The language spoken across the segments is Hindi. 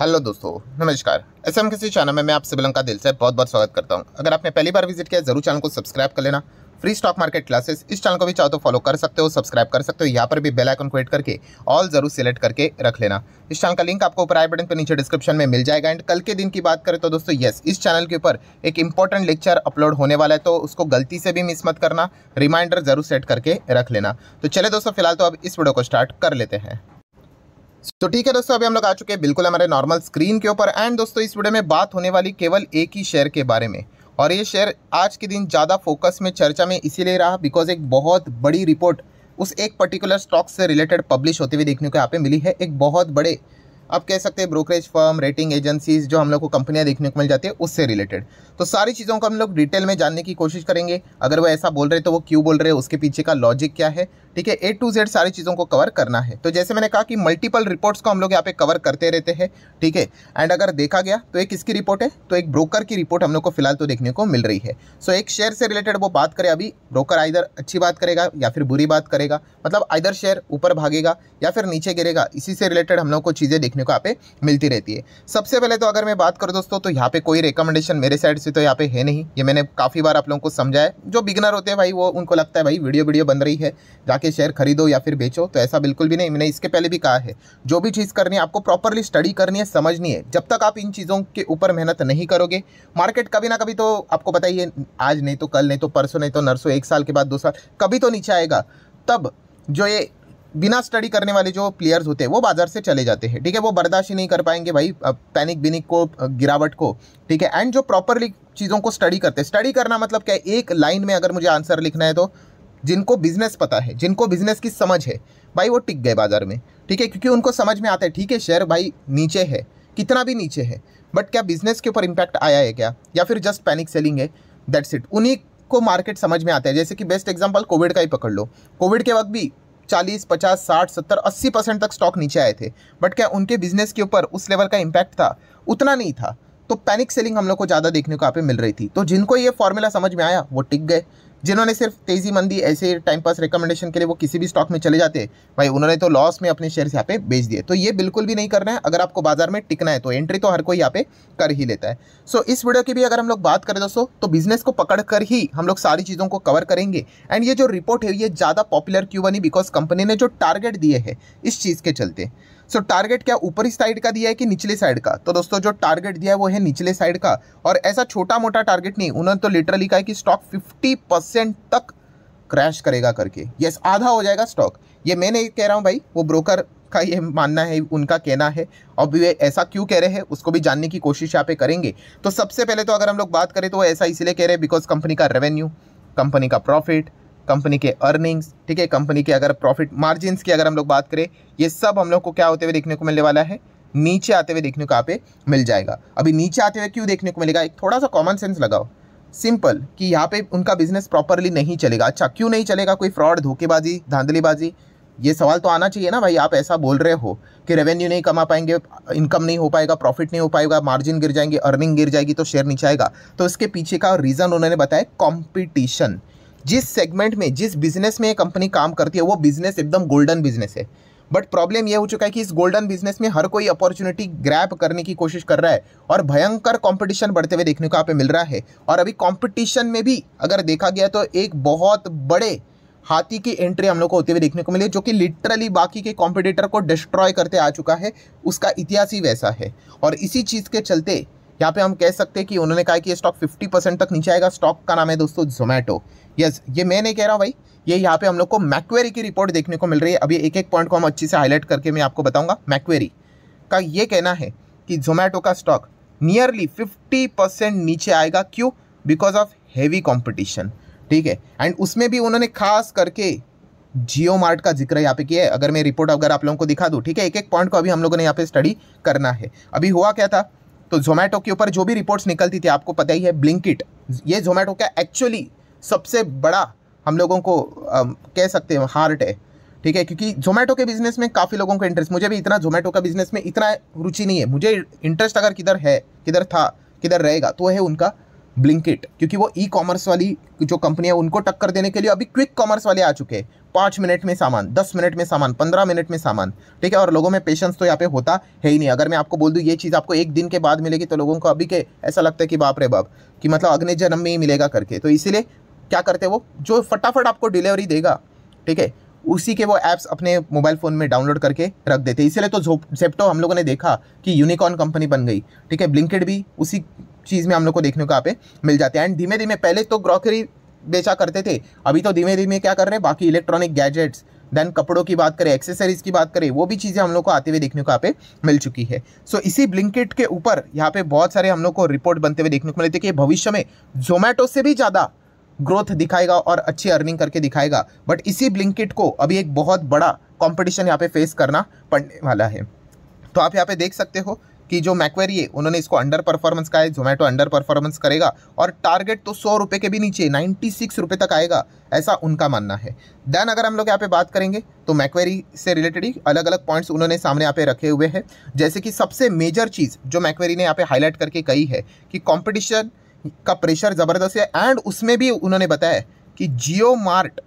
हेलो दोस्तों नमस्कार एस एम किसी चैनल में मैं आप सभी का दिल से बहुत बहुत स्वागत करता हूं अगर आपने पहली बार विजिट किया जरूर चैनल को सब्सक्राइब कर लेना फ्री स्टॉक मार्केट क्लासेस इस चैनल को भी चाहो तो फॉलो कर सकते हो सब्सक्राइब कर सकते हो यहाँ पर भी बेल आइकन को हिट करके ऑल जरूर सेलेक्ट करके रख लेना इस चैनल का लिंक आपको ऊपर आई बटन पर नीचे डिस्क्रिप्शन में मिल जाएगा एंड कल के दिन की बात करें तो दोस्तों यस इस चैनल के ऊपर एक इंपॉर्टेंट लेक्चर अपलोड होने वाला है तो उसको गलती से भी मिस मत करना रिमाइंडर जरूर सेट करके रख लेना तो चले दोस्तों फिलहाल तो अब इस वीडियो को स्टार्ट कर लेते हैं तो ठीक है दोस्तों अभी हम लोग आ चुके हैं बिल्कुल हमारे नॉर्मल स्क्रीन के ऊपर एंड दोस्तों इस वीडियो में बात होने वाली केवल एक ही शेयर के बारे में और ये शेयर आज के दिन ज़्यादा फोकस में चर्चा में इसीलिए रहा बिकॉज एक बहुत बड़ी रिपोर्ट उस एक पर्टिकुलर स्टॉक से रिलेटेड पब्लिश होते हुए देखने को यहाँ पे मिली है एक बहुत बड़े आप कह सकते हैं ब्रोकरेज फर्म रेटिंग एजेंसीज जो हम लोग को कंपनियाँ देखने को मिल जाती है उससे रिलेटेड तो सारी चीज़ों को हम लोग डिटेल में जानने की कोशिश करेंगे अगर वो ऐसा बोल रहे तो वो क्यों बोल रहे उसके पीछे का लॉजिक क्या है ठीक है ए टू जेड सारी चीज़ों को कवर करना है तो जैसे मैंने कहा कि मल्टीपल रिपोर्ट्स को हम लोग यहाँ पे कवर करते रहते हैं ठीक है एंड अगर देखा गया तो एक किसकी रिपोर्ट है तो एक ब्रोकर की रिपोर्ट हम लोग को फिलहाल तो देखने को मिल रही है सो so, एक शेयर से रिलेटेड वो बात करें अभी ब्रोकर आइधर अच्छी बात करेगा या फिर बुरी बात करेगा मतलब आइधर शेयर ऊपर भागेगा या फिर नीचे गिरेगा इसी से रिलेटेड हम लोग को चीज़ें देखने देखने को यहाँ पे मिलती रहती है सबसे पहले तो अगर मैं बात करूँ दोस्तों तो यहाँ पे कोई रिकमेंडेशन मेरे साइड से तो यहाँ पे है नहीं ये मैंने काफ़ी बार आप लोगों को समझाया जो बिगनर होते हैं भाई वो उनको लगता है भाई वीडियो वीडियो बन रही है जाके शेयर खरीदो या फिर बेचो तो ऐसा बिल्कुल भी नहीं मैंने इसके पहले भी कहा है जो भी चीज़ करनी है आपको प्रॉपरली स्टडी करनी है समझनी है जब तक आप इन चीज़ों के ऊपर मेहनत नहीं करोगे मार्केट कभी ना कभी तो आपको पता ही आज नहीं तो कल नहीं तो परसों नहीं तो नरसों एक साल के बाद दो साल कभी तो नीचे आएगा तब जो ये बिना स्टडी करने वाले जो प्लेयर्स होते हैं वो बाजार से चले जाते हैं ठीक है वो बर्दाश्त ही नहीं कर पाएंगे भाई पैनिक बिनिक को गिरावट को ठीक है एंड जो प्रॉपरली चीज़ों को स्टडी करते हैं स्टडी करना मतलब क्या है एक लाइन में अगर मुझे आंसर लिखना है तो जिनको बिजनेस पता है जिनको बिजनेस की समझ है भाई वो टिक गए बाजार में ठीक है क्योंकि उनको समझ में आता है ठीक है शेयर भाई नीचे है कितना भी नीचे है बट क्या बिजनेस के ऊपर इम्पैक्ट आया है क्या या फिर जस्ट पैनिक सेलिंग है दैट्स इट उन्हीं को मार्केट समझ में आता है जैसे कि बेस्ट एग्जाम्पल कोविड का ही पकड़ लो कोविड के वक्त भी चालीस पचास साठ सत्तर अस्सी परसेंट तक स्टॉक नीचे आए थे बट क्या उनके बिजनेस के ऊपर उस लेवल का इम्पैक्ट था उतना नहीं था तो पैनिक सेलिंग हम लोग को ज़्यादा देखने को यहाँ पे मिल रही थी तो जिनको ये फॉर्मूला समझ में आया वो टिक गए जिन्होंने सिर्फ तेज़ी मंदी ऐसे टाइम पास रिकमेंडेशन के लिए वो किसी भी स्टॉक में चले जाते भाई उन्होंने तो लॉस में अपने शेयर्स यहाँ पे बेच दिए तो ये बिल्कुल भी नहीं करना है अगर आपको बाजार में टिकना है तो एंट्री तो हर कोई यहाँ पे कर ही लेता है सो so, इस वीडियो की भी अगर हम लोग बात करें दोस्तों तो बिजनेस को पकड़ कर ही हम लोग सारी चीज़ों को कवर करेंगे एंड ये जो रिपोर्ट है ये ज़्यादा पॉपुलर क्यों बनी बिकॉज कंपनी ने जो टारगेट दिए है इस चीज़ के चलते सो so, टारगेट क्या ऊपरी साइड का दिया है कि निचले साइड का तो दोस्तों जो टारगेट दिया है वो है निचले साइड का और ऐसा छोटा मोटा टारगेट नहीं उन्होंने तो लिटरली कहा कि स्टॉक फिफ्टी परसेंट तक क्रैश करेगा करके यस आधा हो जाएगा स्टॉक ये मैं नहीं कह रहा हूँ भाई वो ब्रोकर का ये मानना है उनका कहना है और वे ऐसा क्यों कह रहे हैं उसको भी जानने की कोशिश यहाँ पे करेंगे तो सबसे पहले तो अगर हम लोग बात करें तो वो ऐसा इसलिए कह रहे हैं बिकॉज कंपनी का रेवेन्यू कंपनी का प्रॉफिट कंपनी के अर्निंग्स ठीक है कंपनी के अगर प्रॉफिट मार्जिन की अगर हम लोग बात करें ये सब हम लोग को क्या होते हुए देखने को मिलने वाला है नीचे आते हुए देखने को आप मिल जाएगा अभी नीचे आते हुए क्यों देखने को मिलेगा एक थोड़ा सा कॉमन सेंस लगाओ सिंपल कि यहाँ पे उनका बिजनेस प्रॉपरली नहीं चलेगा अच्छा क्यों नहीं चलेगा कोई फ्रॉड धोखेबाजी धांधलीबाजी ये सवाल तो आना चाहिए ना भाई आप ऐसा बोल रहे हो कि रेवेन्यू नहीं कमा पाएंगे इनकम नहीं हो पाएगा प्रॉफिट नहीं हो पाएगा मार्जिन गिर जाएंगे अर्निंग गिर जाएगी तो शेयर नीचे आएगा तो इसके पीछे का रीज़न उन्होंने बताया कॉम्पिटिशन जिस सेगमेंट में जिस बिजनेस में ये कंपनी काम करती है वो बिजनेस एकदम गोल्डन बिजनेस है बट प्रॉब्लम यह हो चुका है कि इस गोल्डन बिजनेस में हर कोई अपॉर्चुनिटी ग्रैप करने की कोशिश कर रहा है और भयंकर कंपटीशन बढ़ते हुए देखने को आप मिल रहा है और अभी कंपटीशन में भी अगर देखा गया तो एक बहुत बड़े हाथी की एंट्री हम लोग को होते हुए देखने को मिली जो कि लिटरली बाकी के कॉम्पिटिटर को डिस्ट्रॉय करते आ चुका है उसका इतिहास ही वैसा है और इसी चीज़ के चलते यहाँ पे हम कह सकते हैं कि उन्होंने कहा कि ये स्टॉक 50 परसेंट तक नीचे आएगा स्टॉक का नाम है दोस्तों जोमेटो यस ये मैं नहीं कह रहा भाई ये यहाँ पे हम लोग को मैक्वेरी की रिपोर्ट देखने को मिल रही है अभी एक एक पॉइंट को हम अच्छे से हाईलाइट करके मैं आपको बताऊंगा मैक्वेरी का ये कहना है कि जोमेटो का स्टॉक नियरली फिफ्टी परसेंट नीचे आएगा क्यों बिकॉज ऑफ हैवी कॉम्पिटिशन ठीक है एंड उसमें भी उन्होंने खास करके जियो मार्ट का जिक्र यहाँ पे किया है अगर मैं रिपोर्ट अगर आप लोगों को दिखा दूँ ठीक है एक एक पॉइंट को अभी हम लोगों ने यहाँ पे स्टडी करना है अभी हुआ क्या था तो जोमेटो के ऊपर जो भी रिपोर्ट्स निकलती थी आपको पता ही है ब्लिंकिट ये जोमेटो का एक्चुअली सबसे बड़ा हम लोगों को आ, कह सकते हैं हार्ट है ठीक है क्योंकि जोमेटो के बिज़नेस में काफ़ी लोगों को इंटरेस्ट मुझे भी इतना जोमेटो का बिज़नेस में इतना रुचि नहीं है मुझे इंटरेस्ट अगर किधर है किधर था किधर रहेगा तो है उनका ब्लिंकिट क्योंकि वो ई कॉमर्स वाली जो कंपनी है उनको टक्कर देने के लिए अभी क्विक कॉमर्स वाले आ चुके हैं पाँच मिनट में सामान दस मिनट में सामान पंद्रह मिनट में सामान ठीक है और लोगों में पेशेंस तो यहाँ पे होता है ही नहीं अगर मैं आपको बोल दूँ ये चीज़ आपको एक दिन के बाद मिलेगी तो लोगों को अभी के ऐसा लगता है कि बाप रे बाप कि मतलब अग्नि जन्म में ही मिलेगा करके तो इसीलिए क्या करते हैं वो जो फटाफट आपको डिलीवरी देगा ठीक है उसी के वो ऐप्स अपने मोबाइल फ़ोन में डाउनलोड करके रख देते इसीलिए तो जेप्टो हम लोगों ने देखा कि यूनिकॉर्न कंपनी बन गई ठीक है ब्लिंकेड भी उसी चीज़ में हम लोग को देखने को आप पे मिल जाते हैं एंड धीमे धीमे पहले तो ग्रॉकरी बेचा करते थे अभी तो धीमे धीमे क्या कर रहे हैं बाकी इलेक्ट्रॉनिक गैजेट्स देन कपड़ों की बात करें एक्सेसरीज़ की बात करें वो भी चीज़ें हम लोग को आते हुए देखने को यहाँ पे मिल चुकी है सो so, इसी ब्लिंकेट के ऊपर यहाँ पे बहुत सारे हम लोग को रिपोर्ट बनते हुए देखने को मिलते कि भविष्य में जोमेटो से भी ज़्यादा ग्रोथ दिखाएगा और अच्छी अर्निंग करके दिखाएगा बट इसी ब्लिंकिट को अभी एक बहुत बड़ा कॉम्पिटिशन यहाँ पे फेस करना पड़ने वाला है तो आप यहाँ पे देख सकते हो कि जो मैक्वेरी है उन्होंने इसको अंडर परफॉर्मेंस का है जोमेटो अंडर परफॉर्मेंस करेगा और टारगेट तो सौ रुपये के भी नीचे नाइन्टी सिक्स रुपये तक आएगा ऐसा उनका मानना है देन अगर हम लोग यहाँ पे बात करेंगे तो मैक्वेरी से रिलेटेड ही अलग अलग पॉइंट्स उन्होंने सामने यहाँ पे रखे हुए हैं जैसे कि सबसे मेजर चीज़ जो मैक्वेरी ने यहाँ पे हाईलाइट करके कही है कि कॉम्पिटिशन का प्रेशर ज़बरदस्त है एंड उसमें भी उन्होंने बताया कि जियो मार्ट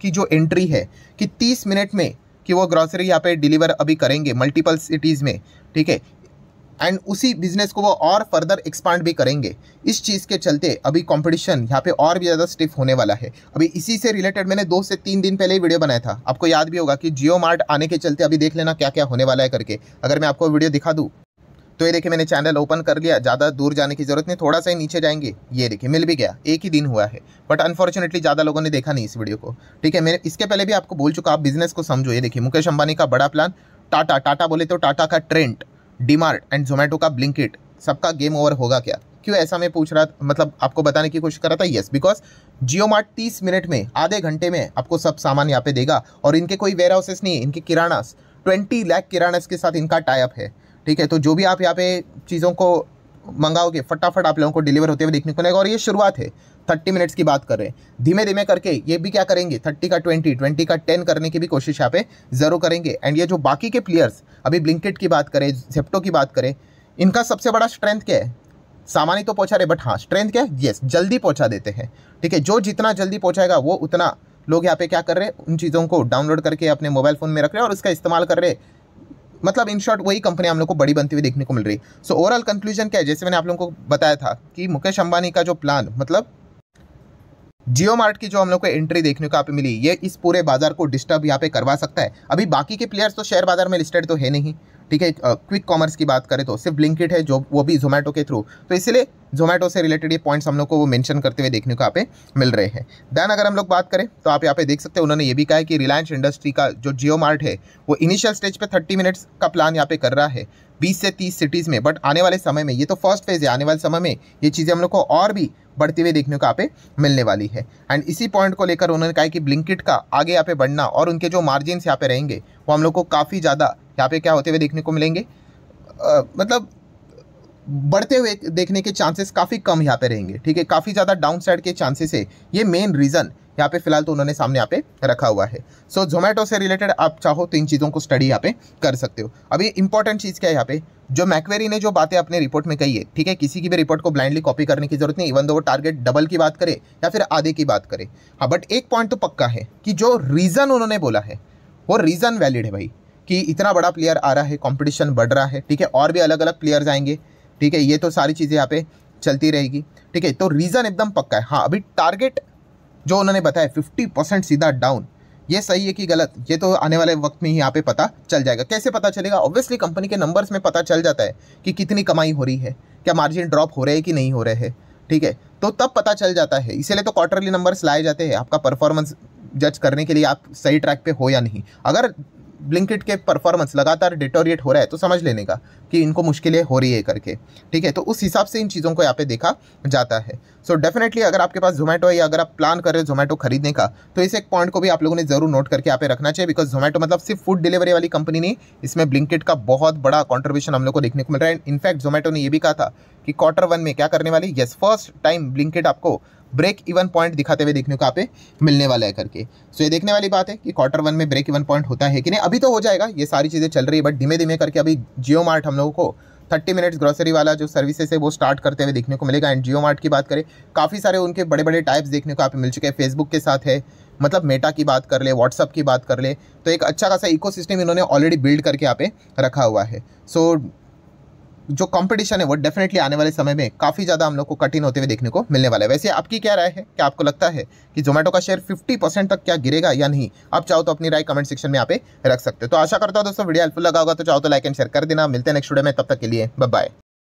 की जो एंट्री है कि 30 मिनट में कि वो ग्रॉसरी यहाँ पे डिलीवर अभी करेंगे मल्टीपल सिटीज़ में ठीक है एंड उसी बिजनेस को वो और फर्दर एक्सपांड भी करेंगे इस चीज़ के चलते अभी कंपटीशन यहाँ पे और भी ज़्यादा स्टिफ होने वाला है अभी इसी से रिलेटेड मैंने दो से तीन दिन पहले ही वीडियो बनाया था आपको याद भी होगा कि जियो मार्ट आने के चलते अभी देख लेना क्या क्या होने वाला है करके अगर मैं आपको वीडियो दिखा दूँ तो ये देखिए मैंने चैनल ओपन कर लिया ज़्यादा दूर जाने की ज़रूरत नहीं थोड़ा सा ही नीचे जाएंगे ये देखिए मिल भी गया एक ही दिन हुआ है बट अनफॉर्चुनेटली ज़्यादा लोगों ने देखा नहीं इस वीडियो को ठीक है मैंने इसके पहले भी आपको बोल चुका आप बिजनेस को समझो ये देखिए मुकेश अंबानी का बड़ा प्लान टाटा टाटा बोले तो टाटा का ट्रेंड डिमार्ट एंड जोमेटो का ब्लिंकिट सबका गेम ओवर होगा क्या क्यों ऐसा मैं पूछ रहा मतलब आपको बताने की कोशिश कर रहा था येस बिकॉज जियो मार्ट तीस मिनट में आधे घंटे में आपको सब सामान यहाँ पे देगा और इनके कोई वेयर हाउसेस नहीं है इनके किराना ट्वेंटी लाख किराना के साथ इनका टाइप है ठीक है तो जो भी आप यहाँ पे चीज़ों को मंगाओगे फटाफट आप लोगों को डिलीवर होते हुए देखने को मिलेगा और ये शुरुआत है थर्टी मिनट्स की बात कर रहे हैं धीमे धीमे करके ये भी क्या करेंगे थर्टी का ट्वेंटी ट्वेंटी का टेन करने की भी कोशिश यहाँ पे ज़रूर करेंगे एंड ये जो बाकी के प्लेयर्स अभी ब्लिंकेट की बात करें जेप्टो की बात करें इनका सबसे बड़ा स्ट्रेंथ क्या है सामान्य तो पहुँचा रहे बट हाँ स्ट्रेंथ क्या है येस जल्दी पहुँचा देते हैं ठीक है जो जितना जल्दी पहुँचाएगा वो उतना लोग यहाँ पे क्या कर रहे हैं उन चीज़ों को डाउनलोड करके अपने मोबाइल फ़ोन में रख रहे हैं और उसका इस्तेमाल कर रहे हैं मतलब इन शॉर्ट वही कंपनी हम लोग को बड़ी बनती हुई देखने को मिल रही है सो ओवरऑल कंक्लूजन क्या है जैसे मैंने आप लोगों को बताया था कि मुकेश अंबानी का जो प्लान मतलब जियो मार्ट की जो हम लोग को एंट्री देखने को आप मिली ये इस पूरे बाजार को डिस्टर्ब यहाँ पे करवा सकता है अभी बाकी के प्लेयर्स तो शेयर बाजार में लिस्टेड तो है नहीं ठीक है क्विक कॉमर्स की बात करें तो सिर्फ ब्लिंकिट है जो वो भी जोमेटो के थ्रू तो इसलिए जोमेटो से रिलेटेड ये पॉइंट्स हम लोग को वो मेंशन करते हुए देखने को यहाँ पे मिल रहे हैं दैन अगर हम लोग बात करें तो आप यहाँ पे देख सकते हैं उन्होंने ये भी कहा है कि रिलायंस इंडस्ट्री का जो जियो मार्ट है वो इनिशियल स्टेज पे थर्टी मिनट्स का प्लान यहाँ पे कर रहा है बीस से तीस सिटीज़ में बट आने वाले समय में ये तो फर्स्ट फेज़ है आने वाले समय में ये चीज़ें हम लोग को और भी बढ़ते हुए देखने को यहाँ पे मिलने वाली है एंड इसी पॉइंट को लेकर उन्होंने कहा कि ब्लिंकिट का आगे यहाँ पे बढ़ना और उनके जो मार्जिन यहाँ पे रहेंगे वो हम लोग को काफ़ी ज़्यादा यहाँ पे क्या होते हुए देखने को मिलेंगे आ, मतलब बढ़ते हुए देखने के चांसेस काफ़ी कम यहाँ पे रहेंगे ठीक है काफ़ी ज़्यादा डाउन साइड के चांसेस है ये मेन रीज़न यहाँ पे फिलहाल तो उन्होंने सामने यहाँ पे रखा हुआ है सो so, जोमेटो से रिलेटेड आप चाहो तो इन चीज़ों को स्टडी यहाँ पे कर सकते हो अभी इंपॉर्टेंट चीज़ क्या है यहाँ पे जो मैकवेरी ने जो बातें अपने रिपोर्ट में कही है ठीक है किसी की भी रिपोर्ट को ब्लाइंडली कॉपी करने की जरूरत नहीं इवन दो वो टारगेट डबल की बात करे या फिर आधे की बात करे हाँ बट एक पॉइंट तो पक्का है कि जो रीज़न उन्होंने बोला है वो रीज़न वैलिड है भाई कि इतना बड़ा प्लेयर आ रहा है कंपटीशन बढ़ रहा है ठीक है और भी अलग अलग प्लेयर्स आएंगे ठीक है ये तो सारी चीज़ें यहाँ पे चलती रहेगी ठीक है तो रीज़न एकदम पक्का है हाँ अभी टारगेट जो उन्होंने बताया फिफ्टी परसेंट सीधा डाउन ये सही है कि गलत ये तो आने वाले वक्त में ही यहाँ पे पता चल जाएगा कैसे पता चलेगा ऑब्वियसली कंपनी के नंबर्स में पता चल जाता है कि कितनी कमाई हो रही है क्या मार्जिन ड्रॉप हो रहे हैं कि नहीं हो रहे हैं ठीक है तो तब पता चल जाता है इसीलिए तो क्वार्टरली नंबर्स लाए जाते हैं आपका परफॉर्मेंस जज करने के लिए आप सही ट्रैक पे हो या नहीं अगर ब्लिंकिट के परफॉर्मेंस लगातार डिटोरिएट हो रहा है तो समझ लेने का कि इनको मुश्किलें हो रही है करके ठीक है तो उस हिसाब से इन चीज़ों को यहाँ पे देखा जाता है सो so डेफिनेटली अगर आपके पास जोमेटो है या अगर आप प्लान कर रहे हो जोमेटो खरीदने का तो इस एक पॉइंट को भी आप लोगों ने जरूर नोट करके यहाँ पे रखना चाहिए बिकॉज जोमेटो मतलब सिर्फ फूड डिलीवरी वाली कंपनी नहीं इसमें ब्लिंकिट का बहुत बड़ा कॉन्ट्रीब्यूशन हम लोग को देखने को मिल रहा है इनफैक्ट जोमेटो ने यह भी कहा था कि क्वार्टर वन में क्या करने वाली येस फर्स्ट टाइम ब्लिंकिट आपको ब्रेक इवन पॉइंट दिखाते हुए देखने को आप मिलने वाला है करके सो ये देखने वाली बात है कि क्वार्टर वन में ब्रेक इवन पॉइंट होता है कि नहीं अभी तो हो जाएगा ये सारी चीज़ें चल रही है बट धीमे धीमे करके अभी जियो मार्ट हम लोगों को थर्टी मिनट्स ग्रोसरी वाला जो सर्विसेज है वो स्टार्ट करते हुए देखने को मिलेगा एंड जियो मार्ट की बात करें काफ़ी सारे उनके बड़े बड़े टाइप्स देखने को आप मिल चुके हैं फेसबुक के साथ है मतलब मेटा की बात कर ले व्हाट्सअप की बात कर ले तो एक अच्छा खासा इकोसिस्टम इन्होंने ऑलरेडी बिल्ड करके यहाँ पे रखा हुआ है सो so, जो कंपटीशन है वो डेफिनेटली आने वाले समय में काफ़ी ज़्यादा हम लोग को कठिन होते हुए देखने को मिलने वाला है वैसे आपकी क्या राय है क्या आपको लगता है कि जोमेटो का शेयर 50 परसेंट तक क्या गिरेगा या नहीं आप चाहो तो अपनी राय कमेंट सेक्शन में यहाँ पे रख सकते हो तो आशा करता हूँ दोस्तों वीडियो हेल्पफुल लगा होगा तो चाहो तो लाइक एंड शेयर कर देना मिलते हैं नेक्स्ट वीडियो में तब तक के लिए बाय